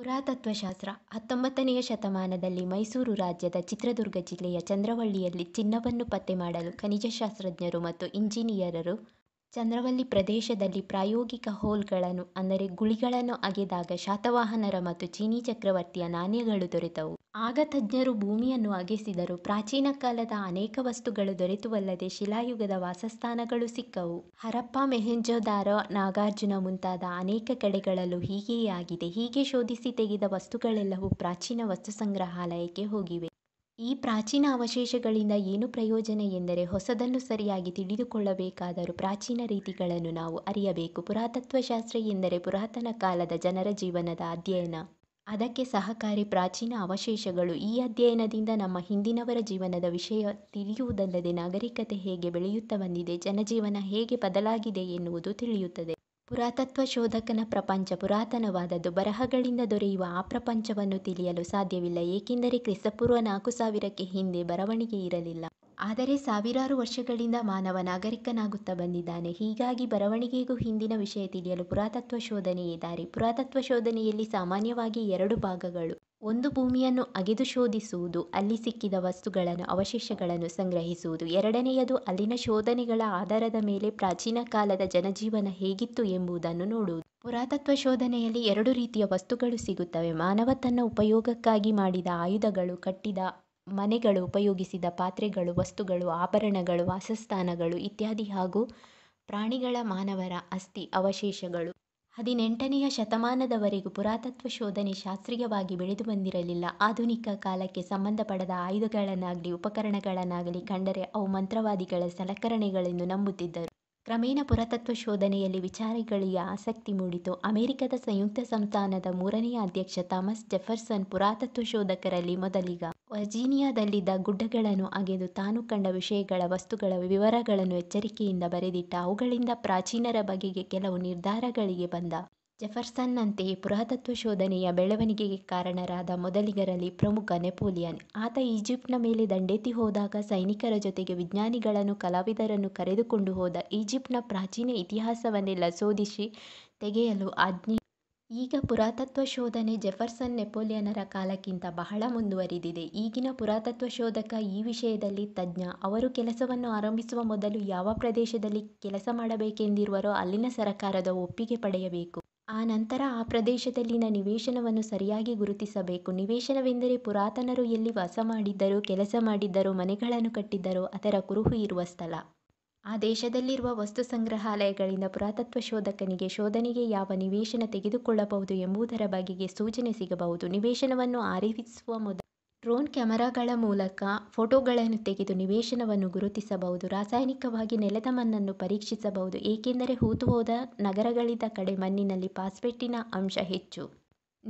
ಪುರಾತತ್ವಶಾಸ್ತ್ರ ಹತ್ತೊಂಬತ್ತನೆಯ ಶತಮಾನದಲ್ಲಿ ಮೈಸೂರು ರಾಜ್ಯದ ಚಿತ್ರದುರ್ಗ ಜಿಲ್ಲೆಯ ಚಂದ್ರವಳ್ಳಿಯಲ್ಲಿ ಚಿನ್ನವನ್ನು ಪತ್ತೆ ಮಾಡಲು ಖನಿಜಶಾಸ್ತ್ರಜ್ಞರು ಮತ್ತು ಇಂಜಿನಿಯರರು ಚಂದ್ರವಳ್ಳಿ ಪ್ರದೇಶದಲ್ಲಿ ಪ್ರಾಯೋಗಿಕ ಹೋಲ್ಗಳನ್ನು ಅಂದರೆ ಗುಳಿಗಳನ್ನು ಅಗೆದಾಗ ಶಾತವಾಹನರ ಮತ್ತು ಚೀನೀ ಚಕ್ರವರ್ತಿಯ ನಾಣ್ಯಗಳು ದೊರೆತವು ಆಗ ತಜ್ಞರು ಭೂಮಿಯನ್ನು ಅಗೆಸಿದರು ಪ್ರಾಚೀನ ಕಾಲದ ಅನೇಕ ವಸ್ತುಗಳು ದೊರೆತುವಲ್ಲದೆ ಶಿಲಾಯುಗದ ವಾಸಸ್ಥಾನಗಳು ಸಿಕ್ಕವು ಹರಪ್ಪ ಮೆಹೆಂಜೋದಾರ ನಾಗಾರ್ಜುನ ಮುಂತಾದ ಅನೇಕ ಕಡೆಗಳಲ್ಲೂ ಹೀಗೆಯೇ ಆಗಿದೆ ಹೀಗೆ ಶೋಧಿಸಿ ತೆಗೆದ ವಸ್ತುಗಳೆಲ್ಲವೂ ಪ್ರಾಚೀನ ವಸ್ತು ಸಂಗ್ರಹಾಲಯಕ್ಕೆ ಹೋಗಿವೆ ಈ ಪ್ರಾಚೀನ ಅವಶೇಷಗಳಿಂದ ಏನು ಪ್ರಯೋಜನ ಎಂದರೆ ಹೊಸದನ್ನು ಸರಿಯಾಗಿ ತಿಳಿದುಕೊಳ್ಳಬೇಕಾದರೂ ಪ್ರಾಚೀನ ರೀತಿಗಳನ್ನು ನಾವು ಅರಿಯಬೇಕು ಪುರಾತತ್ವಶಾಸ್ತ್ರ ಎಂದರೆ ಪುರಾತನ ಕಾಲದ ಜನರ ಜೀವನದ ಅಧ್ಯಯನ ಅದಕ್ಕೆ ಸಹಕಾರಿ ಪ್ರಾಚೀನ ಅವಶೇಷಗಳು ಈ ಅಧ್ಯಯನದಿಂದ ನಮ್ಮ ಹಿಂದಿನವರ ಜೀವನದ ವಿಷಯ ತಿಳಿಯುವುದಲ್ಲದೆ ನಾಗರಿಕತೆ ಹೇಗೆ ಬೆಳೆಯುತ್ತಾ ಬಂದಿದೆ ಜನಜೀವನ ಹೇಗೆ ಬದಲಾಗಿದೆ ಎನ್ನುವುದು ತಿಳಿಯುತ್ತದೆ ಪುರಾತತ್ವ ಶೋಧಕನ ಪ್ರಪಂಚ ಪುರಾತನವಾದದ್ದು ಬರಹಗಳಿಂದ ದೊರೆಯುವ ಆ ಪ್ರಪಂಚವನ್ನು ತಿಳಿಯಲು ಸಾಧ್ಯವಿಲ್ಲ ಏಕೆಂದರೆ ಕ್ರಿಸ್ತಪೂರ್ವ ನಾಲ್ಕು ಸಾವಿರಕ್ಕೆ ಹಿಂದೆ ಬರವಣಿಗೆ ಇರಲಿಲ್ಲ ಆದರೆ ಸಾವಿರಾರು ವರ್ಷಗಳಿಂದ ಮಾನವ ನಾಗರಿಕನಾಗುತ್ತಾ ಬಂದಿದ್ದಾನೆ ಹೀಗಾಗಿ ಬರವಣಿಗೆಗೂ ಹಿಂದಿನ ವಿಷಯ ತಿಳಿಯಲು ಪುರಾತತ್ವ ಶೋಧನೆಯೇ ದಾರಿ ಪುರಾತತ್ವ ಶೋಧನೆಯಲ್ಲಿ ಸಾಮಾನ್ಯವಾಗಿ ಎರಡು ಭಾಗಗಳು ಒಂದು ಭೂಮಿಯನ್ನು ಅಗೆದು ಶೋಧಿಸುವುದು ಅಲ್ಲಿ ಸಿಕ್ಕಿದ ವಸ್ತುಗಳನ್ನು ಅವಶೇಷಗಳನ್ನು ಸಂಗ್ರಹಿಸುವುದು ಎರಡನೆಯದು ಅಲ್ಲಿನ ಶೋಧನೆಗಳ ಆಧಾರದ ಮೇಲೆ ಪ್ರಾಚೀನ ಕಾಲದ ಜನಜೀವನ ಹೇಗಿತ್ತು ಎಂಬುದನ್ನು ನೋಡುವುದು ಪುರಾತತ್ವ ಶೋಧನೆಯಲ್ಲಿ ಎರಡು ರೀತಿಯ ವಸ್ತುಗಳು ಸಿಗುತ್ತವೆ ಮಾನವ ತನ್ನ ಉಪಯೋಗಕ್ಕಾಗಿ ಮಾಡಿದ ಆಯುಧಗಳು ಕಟ್ಟಿದ ಮನೆಗಳು ಉಪಯೋಗಿಸಿದ ಪಾತ್ರೆಗಳು ವಸ್ತುಗಳು ಆಭರಣಗಳು ವಾಸಸ್ಥಾನಗಳು ಇತ್ಯಾದಿ ಹಾಗೂ ಪ್ರಾಣಿಗಳ ಮಾನವರ ಅಸ್ಥಿ ಅವಶೇಷಗಳು ಹದಿನೆಂಟನೆಯ ಶತಮಾನದವರೆಗೂ ಪುರಾತತ್ವ ಶೋಧನೆ ಶಾಸ್ತ್ರೀಯವಾಗಿ ಬೆಳೆದು ಬಂದಿರಲಿಲ್ಲ ಆಧುನಿಕ ಕಾಲಕ್ಕೆ ಸಂಬಂಧಪಡದ ಆಯುಧಗಳನ್ನಾಗಲಿ ಉಪಕರಣಗಳನ್ನಾಗಲಿ ಕಂಡರೆ ಅವು ಮಂತ್ರವಾದಿಗಳ ಸಲಕರಣೆಗಳೆಂದು ನಂಬುತ್ತಿದ್ದರು ಕ್ರಮೇಣ ಪುರಾತತ್ವ ಶೋಧನೆಯಲ್ಲಿ ವಿಚಾರಗಳಿಗೆ ಆಸಕ್ತಿ ಮೂಡಿತು ಅಮೆರಿಕದ ಸಂಯುಕ್ತ ಸಂಸ್ಥಾನದ ಮೂರನೆಯ ಅಧ್ಯಕ್ಷ ಥಾಮಸ್ ಜೆಫರ್ಸನ್ ಪುರಾತತ್ವ ಶೋಧಕರಲ್ಲಿ ಮೊದಲಿಗ ವರ್ಜೀನಿಯಾದಲ್ಲಿದ್ದ ಗುಡ್ಡಗಳನ್ನು ಅಗೆದು ತಾನು ಕಂಡ ವಿಷಯಗಳ ವಸ್ತುಗಳ ವಿವರಗಳನ್ನು ಎಚ್ಚರಿಕೆಯಿಂದ ಬರೆದಿಟ್ಟ ಅವುಗಳಿಂದ ಪ್ರಾಚೀನರ ಬಗೆಗೆ ಕೆಲವು ನಿರ್ಧಾರಗಳಿಗೆ ಬಂದ ಜೆಫರ್ಸನ್ನಂತೆಯೇ ಪುರಾತತ್ವ ಶೋಧನೆಯ ಬೆಳವಣಿಗೆಗೆ ಕಾರಣರಾದ ಮೊದಲಿಗರಲ್ಲಿ ಪ್ರಮುಖ ನೆಪೋಲಿಯನ್ ಆತ ಈಜಿಪ್ಟ್ನ ಮೇಲೆ ದಂಡೆತ್ತಿ ಹೋದಾಗ ಸೈನಿಕರ ಜೊತೆಗೆ ವಿಜ್ಞಾನಿಗಳನ್ನು ಕಲಾವಿದರನ್ನು ಕರೆದುಕೊಂಡು ಹೋದ ಈಜಿಪ್ಟ್ನ ಪ್ರಾಚೀನ ಇತಿಹಾಸವನ್ನೆಲ್ಲ ಶೋಧಿಸಿ ತೆಗೆಯಲು ಆಜ್ಞೆ ಈಗ ಪುರಾತತ್ವ ಶೋಧನೆ ಜೆಫರ್ಸನ್ ನೆಪೋಲಿಯನರ ಕಾಲಕ್ಕಿಂತ ಬಹಳ ಮುಂದುವರಿದಿದೆ ಈಗಿನ ಪುರಾತತ್ವ ಶೋಧಕ ಈ ವಿಷಯದಲ್ಲಿ ತಜ್ಞ ಅವರು ಕೆಲಸವನ್ನು ಆರಂಭಿಸುವ ಮೊದಲು ಯಾವ ಪ್ರದೇಶದಲ್ಲಿ ಕೆಲಸ ಮಾಡಬೇಕೆಂದಿರುವರೋ ಅಲ್ಲಿನ ಸರಕಾರದ ಒಪ್ಪಿಗೆ ಪಡೆಯಬೇಕು ಆ ನಂತರ ಆ ಪ್ರದೇಶದಲ್ಲಿನ ನಿವೇಶನವನ್ನು ಸರಿಯಾಗಿ ಗುರುತಿಸಬೇಕು ನಿವೇಶನವೆಂದರೆ ಪುರಾತನರು ಎಲ್ಲಿ ವಾಸ ಮಾಡಿದ್ದರೋ ಕೆಲಸ ಮಾಡಿದ್ದರೋ ಮನೆಗಳನ್ನು ಕಟ್ಟಿದ್ದರೋ ಅದರ ಕುರುಹು ಇರುವ ಸ್ಥಳ ಆ ದೇಶದಲ್ಲಿರುವ ವಸ್ತು ಸಂಗ್ರಹಾಲಯಗಳಿಂದ ಪುರಾತತ್ವ ಶೋಧಕನಿಗೆ ಶೋಧನೆಗೆ ಯಾವ ನಿವೇಶನ ತೆಗೆದುಕೊಳ್ಳಬಹುದು ಎಂಬುದರ ಬಗೆಗೆ ಸೂಚನೆ ಸಿಗಬಹುದು ನಿವೇಶನವನ್ನು ಆರಿಸುವ ಮೊದಲು ಡ್ರೋನ್ ಕ್ಯಾಮರಾಗಳ ಮೂಲಕ ಫೋಟೋಗಳನ್ನು ತೆಗೆದು ನಿವೇಶನವನ್ನು ಗುರುತಿಸಬಹುದು ರಾಸಾಯನಿಕವಾಗಿ ನೆಲದ ಮಣ್ಣನ್ನು ಪರೀಕ್ಷಿಸಬಹುದು ಏಕೆಂದರೆ ಹೂತುಹೋದ ನಗರಗಳಿದ್ದ ಕಡೆ ಮಣ್ಣಿನಲ್ಲಿ ಪಾಸ್ಪೆಟ್ಟಿನ ಅಂಶ ಹೆಚ್ಚು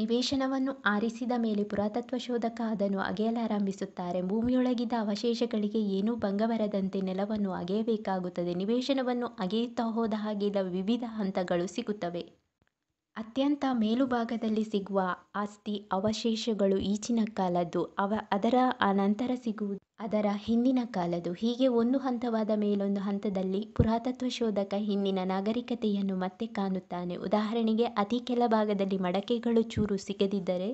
ನಿವೇಶನವನ್ನು ಆರಿಸಿದ ಮೇಲೆ ಪುರಾತತ್ವ ಶೋಧಕ ಅದನ್ನು ಅಗೆಯಲಾರಂಭಿಸುತ್ತಾರೆ ಭೂಮಿಯೊಳಗಿದ್ದ ಅವಶೇಷಗಳಿಗೆ ಏನೂ ಭಂಗ ಬರದಂತೆ ನೆಲವನ್ನು ಅಗೆಯಬೇಕಾಗುತ್ತದೆ ನಿವೇಶನವನ್ನು ಅಗೆಯುತ್ತಾ ಹೋದ ಹಾಗೆಲ್ಲ ವಿವಿಧ ಹಂತಗಳು ಸಿಗುತ್ತವೆ ಅತ್ಯಂತ ಮೇಲುಭಾಗದಲ್ಲಿ ಸಿಗುವ ಆಸ್ತಿ ಅವಶೇಷಗಳು ಈಚಿನ ಕಾಲದ್ದು ಅವ ಅದರ ಅನಂತರ ಸಿಗುವುದು ಅದರ ಹಿಂದಿನ ಕಾಲದ್ದು ಹೀಗೆ ಒಂದು ಹಂತವಾದ ಮೇಲೊಂದು ಹಂತದಲ್ಲಿ ಪುರಾತತ್ವ ಶೋಧಕ ಹಿಂದಿನ ನಾಗರಿಕತೆಯನ್ನು ಮತ್ತೆ ಕಾಣುತ್ತಾನೆ ಉದಾಹರಣೆಗೆ ಅತಿ ಕೆಳಭಾಗದಲ್ಲಿ ಭಾಗದಲ್ಲಿ ಮಡಕೆಗಳು ಚೂರು ಸಿಗದಿದ್ದರೆ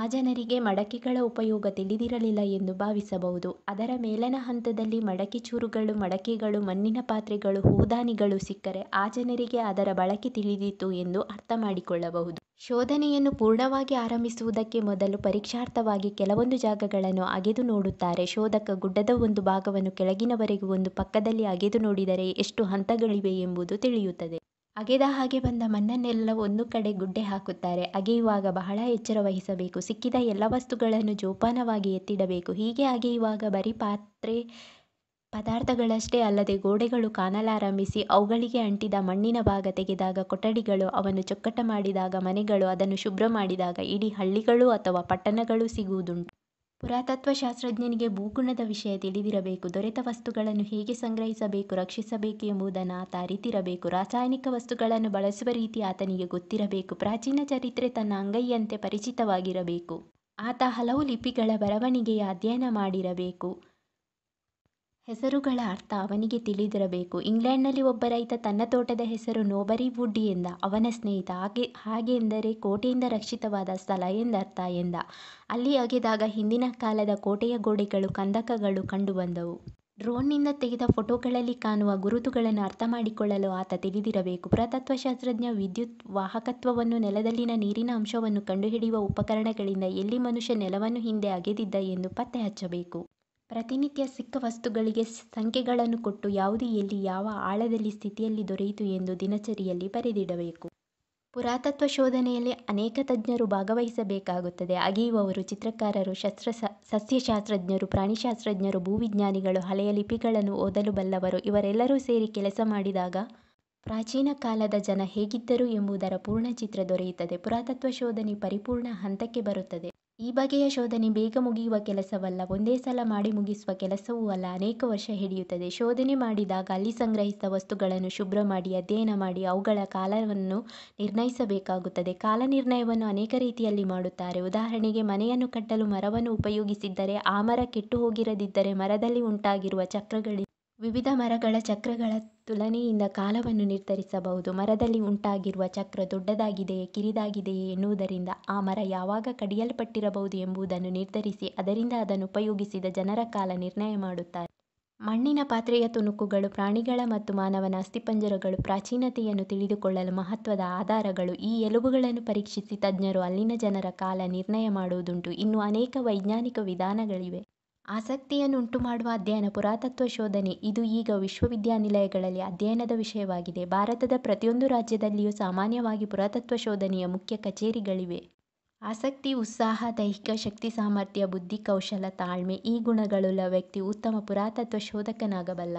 ಆ ಜನರಿಗೆ ಮಡಕೆಗಳ ಉಪಯೋಗ ತಿಳಿದಿರಲಿಲ್ಲ ಎಂದು ಭಾವಿಸಬಹುದು ಅದರ ಮೇಲನ ಹಂತದಲ್ಲಿ ಮಡಕೆ ಚೂರುಗಳು ಮಡಕೆಗಳು ಮಣ್ಣಿನ ಪಾತ್ರೆಗಳು ಹೂದಾನಿಗಳು ಸಿಕ್ಕರೆ ಆ ಜನರಿಗೆ ಅದರ ಬಳಕೆ ತಿಳಿದಿತ್ತು ಎಂದು ಅರ್ಥ ಮಾಡಿಕೊಳ್ಳಬಹುದು ಶೋಧನೆಯನ್ನು ಪೂರ್ಣವಾಗಿ ಆರಂಭಿಸುವುದಕ್ಕೆ ಮೊದಲು ಪರೀಕ್ಷಾರ್ಥವಾಗಿ ಕೆಲವೊಂದು ಜಾಗಗಳನ್ನು ಅಗೆದು ನೋಡುತ್ತಾರೆ ಶೋಧಕ ಗುಡ್ಡದ ಒಂದು ಭಾಗವನ್ನು ಕೆಳಗಿನವರೆಗೂ ಒಂದು ಪಕ್ಕದಲ್ಲಿ ಅಗೆದು ನೋಡಿದರೆ ಎಷ್ಟು ಹಂತಗಳಿವೆ ಎಂಬುದು ತಿಳಿಯುತ್ತದೆ ಅಗೆದ ಹಾಗೆ ಬಂದ ಮಣ್ಣನ್ನೆಲ್ಲ ಒಂದು ಕಡೆ ಗುಡ್ಡೆ ಹಾಕುತ್ತಾರೆ ಅಗೆಯುವಾಗ ಬಹಳ ಎಚ್ಚರ ವಹಿಸಬೇಕು ಸಿಕ್ಕಿದ ಎಲ್ಲ ವಸ್ತುಗಳನ್ನು ಜೋಪಾನವಾಗಿ ಎತ್ತಿಡಬೇಕು ಹೀಗೆ ಅಗೆಯುವಾಗ ಬರೀ ಪಾತ್ರೆ ಪದಾರ್ಥಗಳಷ್ಟೇ ಅಲ್ಲದೆ ಗೋಡೆಗಳು ಕಾಣಲಾರಂಭಿಸಿ ಅವುಗಳಿಗೆ ಅಂಟಿದ ಮಣ್ಣಿನ ಭಾಗ ತೆಗೆದಾಗ ಕೊಠಡಿಗಳು ಅವನ್ನು ಚೊಕ್ಕಟ ಮಾಡಿದಾಗ ಮನೆಗಳು ಅದನ್ನು ಶುಭ್ರ ಮಾಡಿದಾಗ ಇಡೀ ಹಳ್ಳಿಗಳು ಅಥವಾ ಪಟ್ಟಣಗಳು ಸಿಗುವುದುಂಟು ಪುರಾತತ್ವ ಶಾಸ್ತ್ರಜ್ಞನಿಗೆ ಭೂಗುಣದ ವಿಷಯ ತಿಳಿದಿರಬೇಕು ದೊರೆತ ವಸ್ತುಗಳನ್ನು ಹೇಗೆ ಸಂಗ್ರಹಿಸಬೇಕು ರಕ್ಷಿಸಬೇಕು ಎಂಬುದನ್ನು ಆತ ಅರಿತಿರಬೇಕು ರಾಸಾಯನಿಕ ವಸ್ತುಗಳನ್ನು ಬಳಸುವ ರೀತಿ ಆತನಿಗೆ ಗೊತ್ತಿರಬೇಕು ಪ್ರಾಚೀನ ಚರಿತ್ರೆ ತನ್ನ ಅಂಗೈಯಂತೆ ಪರಿಚಿತವಾಗಿರಬೇಕು ಆತ ಹಲವು ಲಿಪಿಗಳ ಬರವಣಿಗೆಯ ಅಧ್ಯಯನ ಮಾಡಿರಬೇಕು ಹೆಸರುಗಳ ಅರ್ಥ ಅವನಿಗೆ ತಿಳಿದಿರಬೇಕು ಇಂಗ್ಲೆಂಡ್ನಲ್ಲಿ ಒಬ್ಬ ರೈತ ತನ್ನ ತೋಟದ ಹೆಸರು ನೋಬರಿ ವುಡ್ ಎಂದ ಅವನ ಸ್ನೇಹಿತ ಹಾಗೆ ಹಾಗೆ ಎಂದರೆ ಕೋಟೆಯಿಂದ ರಕ್ಷಿತವಾದ ಸ್ಥಳ ಎಂದರ್ಥ ಎಂದ ಅಲ್ಲಿ ಅಗೆದಾಗ ಹಿಂದಿನ ಕಾಲದ ಕೋಟೆಯ ಗೋಡೆಗಳು ಕಂದಕಗಳು ಕಂಡುಬಂದವು ಡ್ರೋನ್ನಿಂದ ತೆಗೆದ ಫೋಟೋಗಳಲ್ಲಿ ಕಾಣುವ ಗುರುತುಗಳನ್ನು ಅರ್ಥ ಮಾಡಿಕೊಳ್ಳಲು ಆತ ತಿಳಿದಿರಬೇಕು ಪುರಾತತ್ವಶಾಸ್ತ್ರಜ್ಞ ವಿದ್ಯುತ್ ವಾಹಕತ್ವವನ್ನು ನೆಲದಲ್ಲಿನ ನೀರಿನ ಅಂಶವನ್ನು ಕಂಡುಹಿಡಿಯುವ ಉಪಕರಣಗಳಿಂದ ಎಲ್ಲಿ ಮನುಷ್ಯ ನೆಲವನ್ನು ಹಿಂದೆ ಅಗೆದಿದ್ದ ಎಂದು ಪತ್ತೆ ಹಚ್ಚಬೇಕು ಪ್ರತಿನಿತ್ಯ ಸಿಕ್ಕ ವಸ್ತುಗಳಿಗೆ ಸಂಖ್ಯೆಗಳನ್ನು ಕೊಟ್ಟು ಯಾವುದು ಎಲ್ಲಿ ಯಾವ ಆಳದಲ್ಲಿ ಸ್ಥಿತಿಯಲ್ಲಿ ದೊರೆಯಿತು ಎಂದು ದಿನಚರಿಯಲ್ಲಿ ಬರೆದಿಡಬೇಕು ಪುರಾತತ್ವ ಶೋಧನೆಯಲ್ಲಿ ಅನೇಕ ತಜ್ಞರು ಭಾಗವಹಿಸಬೇಕಾಗುತ್ತದೆ ಅಗೆಯುವವರು ಚಿತ್ರಕಾರರು ಶಸ್ತ್ರ ಸಸ್ಯಶಾಸ್ತ್ರಜ್ಞರು ಪ್ರಾಣಿಶಾಸ್ತ್ರಜ್ಞರು ಭೂವಿಜ್ಞಾನಿಗಳು ಹಳೆಯ ಲಿಪಿಗಳನ್ನು ಓದಲು ಬಲ್ಲವರು ಇವರೆಲ್ಲರೂ ಸೇರಿ ಕೆಲಸ ಮಾಡಿದಾಗ ಪ್ರಾಚೀನ ಕಾಲದ ಜನ ಹೇಗಿದ್ದರು ಎಂಬುದರ ಪೂರ್ಣ ಚಿತ್ರ ದೊರೆಯುತ್ತದೆ ಪುರಾತತ್ವ ಶೋಧನೆ ಪರಿಪೂರ್ಣ ಹಂತಕ್ಕೆ ಬರುತ್ತದೆ ಈ ಬಗೆಯ ಶೋಧನೆ ಬೇಗ ಮುಗಿಯುವ ಕೆಲಸವಲ್ಲ ಒಂದೇ ಸಲ ಮಾಡಿ ಮುಗಿಸುವ ಕೆಲಸವೂ ಅಲ್ಲ ಅನೇಕ ವರ್ಷ ಹಿಡಿಯುತ್ತದೆ ಶೋಧನೆ ಮಾಡಿದಾಗ ಅಲ್ಲಿ ಸಂಗ್ರಹಿಸಿದ ವಸ್ತುಗಳನ್ನು ಶುಭ್ರ ಮಾಡಿ ಅಧ್ಯಯನ ಮಾಡಿ ಅವುಗಳ ಕಾಲವನ್ನು ನಿರ್ಣಯಿಸಬೇಕಾಗುತ್ತದೆ ಕಾಲ ನಿರ್ಣಯವನ್ನು ಅನೇಕ ರೀತಿಯಲ್ಲಿ ಮಾಡುತ್ತಾರೆ ಉದಾಹರಣೆಗೆ ಮನೆಯನ್ನು ಕಟ್ಟಲು ಮರವನ್ನು ಉಪಯೋಗಿಸಿದ್ದರೆ ಆ ಮರ ಕೆಟ್ಟು ಹೋಗಿರದಿದ್ದರೆ ಮರದಲ್ಲಿ ಉಂಟಾಗಿರುವ ಚಕ್ರಗಳಿ ವಿವಿಧ ಮರಗಳ ಚಕ್ರಗಳ ತುಲನೆಯಿಂದ ಕಾಲವನ್ನು ನಿರ್ಧರಿಸಬಹುದು ಮರದಲ್ಲಿ ಉಂಟಾಗಿರುವ ಚಕ್ರ ದೊಡ್ಡದಾಗಿದೆಯೇ ಕಿರಿದಾಗಿದೆಯೇ ಎನ್ನುವುದರಿಂದ ಆ ಮರ ಯಾವಾಗ ಕಡಿಯಲ್ಪಟ್ಟಿರಬಹುದು ಎಂಬುದನ್ನು ನಿರ್ಧರಿಸಿ ಅದರಿಂದ ಅದನ್ನು ಉಪಯೋಗಿಸಿದ ಜನರ ಕಾಲ ನಿರ್ಣಯ ಮಾಡುತ್ತಾರೆ. ಮಣ್ಣಿನ ಪಾತ್ರೆಯ ತುಣುಕುಗಳು ಪ್ರಾಣಿಗಳ ಮತ್ತು ಮಾನವನ ಅಸ್ಥಿಪಂಜರಗಳು ಪ್ರಾಚೀನತೆಯನ್ನು ತಿಳಿದುಕೊಳ್ಳಲು ಮಹತ್ವದ ಆಧಾರಗಳು ಈ ಎಲುಬುಗಳನ್ನು ಪರೀಕ್ಷಿಸಿ ತಜ್ಞರು ಅಲ್ಲಿನ ಜನರ ಕಾಲ ನಿರ್ಣಯ ಮಾಡುವುದುಂಟು. ಇನ್ನು ಅನೇಕ ವೈಜ್ಞಾನಿಕ ವಿಧಾನಗಳಿವೆ. ಆಸಕ್ತಿಯನ್ನುಂಟು ಮಾಡುವ ಅಧ್ಯಯನ ಪುರಾತತ್ವ ಶೋಧನೆ ಇದು ಈಗ ವಿಶ್ವವಿದ್ಯಾನಿಲಯಗಳಲ್ಲಿ ಅಧ್ಯಯನದ ವಿಷಯವಾಗಿದೆ ಭಾರತದ ಪ್ರತಿಯೊಂದು ರಾಜ್ಯದಲ್ಲಿಯೂ ಸಾಮಾನ್ಯವಾಗಿ ಪುರಾತತ್ವ ಶೋಧನೆಯ ಮುಖ್ಯ ಕಚೇರಿಗಳಿವೆ ಆಸಕ್ತಿ ಉತ್ಸಾಹ ದೈಹಿಕ ಶಕ್ತಿ ಸಾಮರ್ಥ್ಯ ಬುದ್ಧಿ ಕೌಶಲ ತಾಳ್ಮೆ ಈ ಗುಣಗಳುಳ್ಳ ವ್ಯಕ್ತಿ ಉತ್ತಮ ಪುರಾತತ್ವ ಶೋಧಕನಾಗಬಲ್ಲ